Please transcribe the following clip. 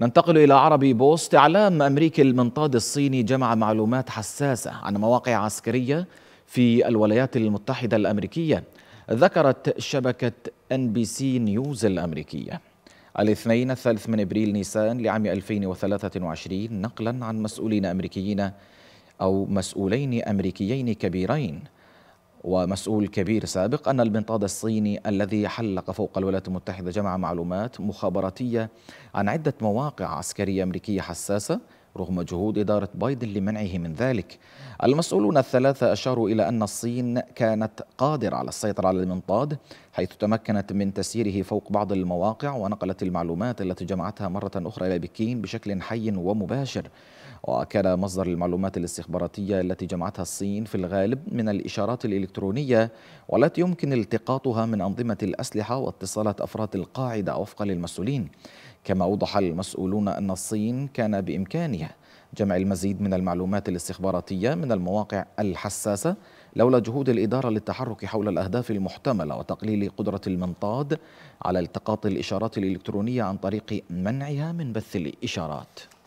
ننتقل إلى عربي بوست إعلام أمريكي المنطاد الصيني جمع معلومات حساسة عن مواقع عسكرية في الولايات المتحدة الأمريكية ذكرت شبكة ان بي سي نيوز الأمريكية الاثنين الثالث من ابريل نيسان لعام 2023 نقلا عن مسؤولين امريكيين او مسؤولين امريكيين كبيرين ومسؤول كبير سابق أن المنطاد الصيني الذي حلق فوق الولايات المتحدة جمع معلومات مخابراتية عن عدة مواقع عسكرية أمريكية حساسة رغم جهود إدارة بايدن لمنعه من ذلك المسؤولون الثلاثة أشاروا إلى أن الصين كانت قادرة على السيطرة على المنطاد حيث تمكنت من تسييره فوق بعض المواقع ونقلت المعلومات التي جمعتها مرة أخرى إلى بكين بشكل حي ومباشر وكان مصدر المعلومات الاستخباراتية التي جمعتها الصين في الغالب من الإشارات الإلكترونية والتي يمكن التقاطها من أنظمة الأسلحة واتصالات أفراد القاعدة وفقا للمسؤولين كما أوضح المسؤولون أن الصين كان بإمكانها جمع المزيد من المعلومات الاستخباراتية من المواقع الحساسة لولا جهود الإدارة للتحرك حول الأهداف المحتملة وتقليل قدرة المنطاد على التقاط الإشارات الإلكترونية عن طريق منعها من بث الإشارات